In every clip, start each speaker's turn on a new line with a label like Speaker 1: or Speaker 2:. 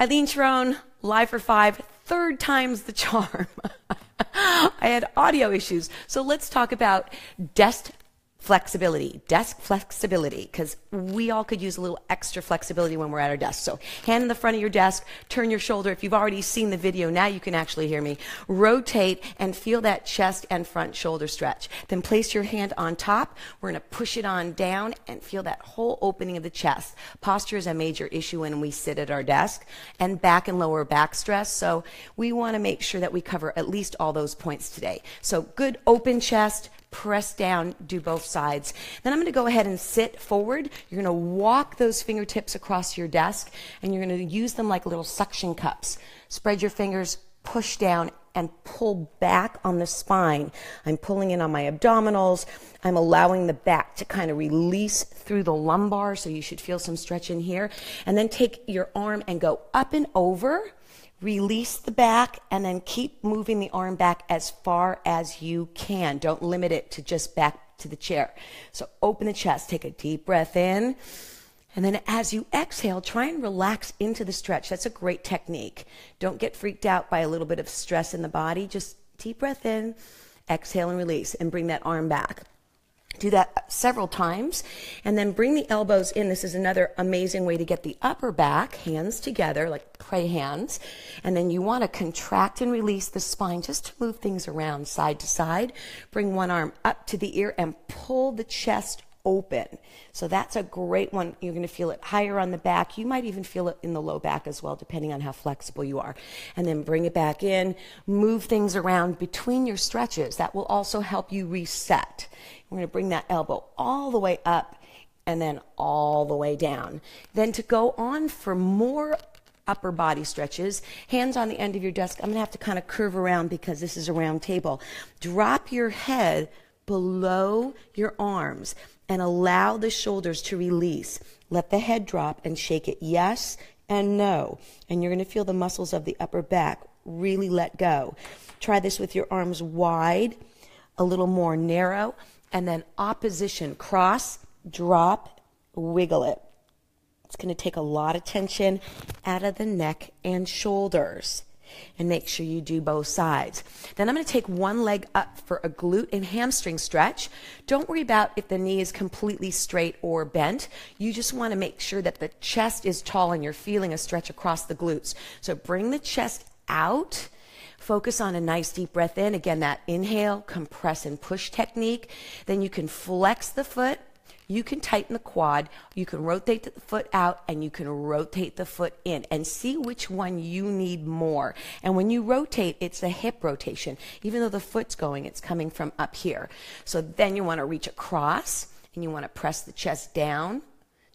Speaker 1: Eileen Sharon, live for five, third time's the charm. I had audio issues. So let's talk about dust flexibility, desk flexibility, because we all could use a little extra flexibility when we're at our desk. So hand in the front of your desk, turn your shoulder. If you've already seen the video, now you can actually hear me. Rotate and feel that chest and front shoulder stretch. Then place your hand on top. We're going to push it on down and feel that whole opening of the chest. Posture is a major issue when we sit at our desk and back and lower back stress. So we want to make sure that we cover at least all those points today. So good open chest, press down, do both sides. Then I'm going to go ahead and sit forward. You're going to walk those fingertips across your desk and you're going to use them like little suction cups. Spread your fingers push down and pull back on the spine. I'm pulling in on my abdominals. I'm allowing the back to kind of release through the lumbar. So you should feel some stretch in here. And then take your arm and go up and over. Release the back and then keep moving the arm back as far as you can. Don't limit it to just back to the chair. So open the chest. Take a deep breath in. And then as you exhale, try and relax into the stretch. That's a great technique. Don't get freaked out by a little bit of stress in the body. Just deep breath in, exhale and release, and bring that arm back. Do that several times and then bring the elbows in. This is another amazing way to get the upper back, hands together like pray hands. And then you want to contract and release the spine just to move things around side to side. Bring one arm up to the ear and pull the chest open. So that's a great one. You're going to feel it higher on the back. You might even feel it in the low back as well, depending on how flexible you are. And then bring it back in. Move things around between your stretches. That will also help you reset. We're going to bring that elbow all the way up and then all the way down. Then to go on for more upper body stretches, hands on the end of your desk. I'm going to have to kind of curve around because this is a round table. Drop your head below your arms and allow the shoulders to release. Let the head drop and shake it yes and no. And you're going to feel the muscles of the upper back really let go. Try this with your arms wide, a little more narrow, and then opposition cross, drop, wiggle it. It's going to take a lot of tension out of the neck and shoulders and make sure you do both sides. Then I'm going to take one leg up for a glute and hamstring stretch. Don't worry about if the knee is completely straight or bent. You just want to make sure that the chest is tall and you're feeling a stretch across the glutes. So bring the chest out. Focus on a nice deep breath in. Again, that inhale, compress and push technique. Then you can flex the foot you can tighten the quad, you can rotate the foot out, and you can rotate the foot in and see which one you need more. And when you rotate, it's a hip rotation. Even though the foot's going, it's coming from up here. So then you want to reach across and you want to press the chest down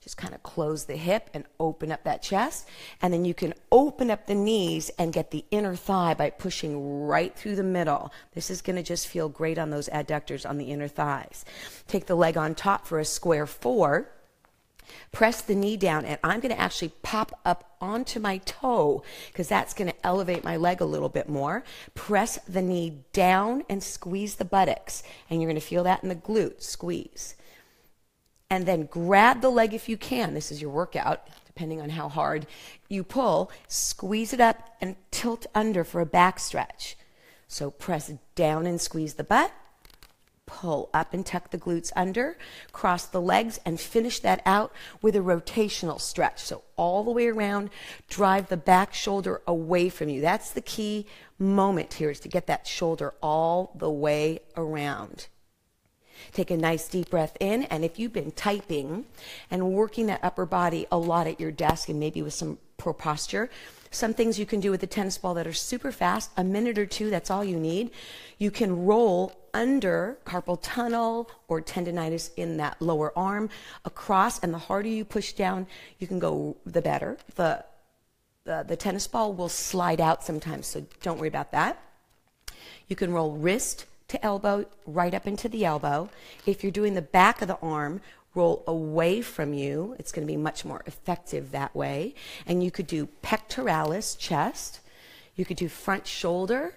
Speaker 1: just kind of close the hip and open up that chest. And then you can open up the knees and get the inner thigh by pushing right through the middle. This is going to just feel great on those adductors on the inner thighs. Take the leg on top for a square four. Press the knee down, and I'm going to actually pop up onto my toe because that's going to elevate my leg a little bit more. Press the knee down and squeeze the buttocks, and you're going to feel that in the glute. Squeeze and then grab the leg if you can. This is your workout, depending on how hard you pull. Squeeze it up and tilt under for a back stretch. So press down and squeeze the butt. Pull up and tuck the glutes under, cross the legs, and finish that out with a rotational stretch. So, all the way around, drive the back shoulder away from you. That's the key moment here is to get that shoulder all the way around. Take a nice deep breath in. And if you've been typing and working that upper body a lot at your desk and maybe with some poor posture, some things you can do with a tennis ball that are super fast, a minute or two, that's all you need. You can roll under carpal tunnel or tendonitis in that lower arm across, and the harder you push down, you can go the better. The, the, the tennis ball will slide out sometimes, so don't worry about that. You can roll wrist to elbow, right up into the elbow. If you're doing the back of the arm, roll away from you. It's going to be much more effective that way. And you could do pectoralis, chest. You could do front shoulder,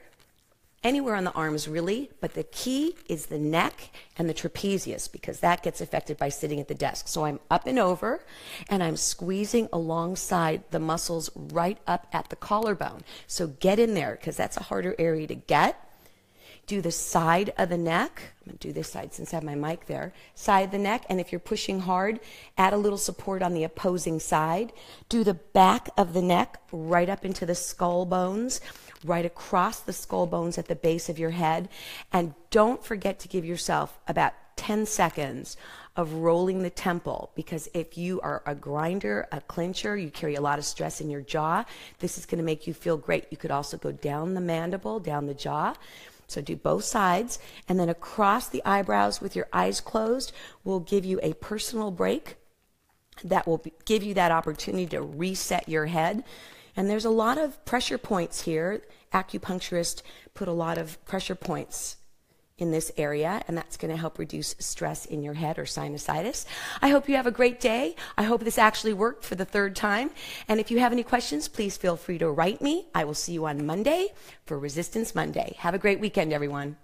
Speaker 1: anywhere on the arms really, but the key is the neck and the trapezius because that gets affected by sitting at the desk. So I'm up and over and I'm squeezing alongside the muscles right up at the collarbone. So get in there because that's a harder area to get do the side of the neck. I'm going to do this side since I have my mic there. Side of the neck, and if you're pushing hard, add a little support on the opposing side. Do the back of the neck right up into the skull bones, right across the skull bones at the base of your head. And don't forget to give yourself about 10 seconds of rolling the temple because if you are a grinder, a clincher, you carry a lot of stress in your jaw, this is going to make you feel great. You could also go down the mandible, down the jaw. So do both sides and then across the eyebrows with your eyes closed. will give you a personal break that will give you that opportunity to reset your head. And there's a lot of pressure points here. Acupuncturists put a lot of pressure points in this area, and that's going to help reduce stress in your head or sinusitis. I hope you have a great day. I hope this actually worked for the third time. And if you have any questions, please feel free to write me. I will see you on Monday for Resistance Monday. Have a great weekend, everyone.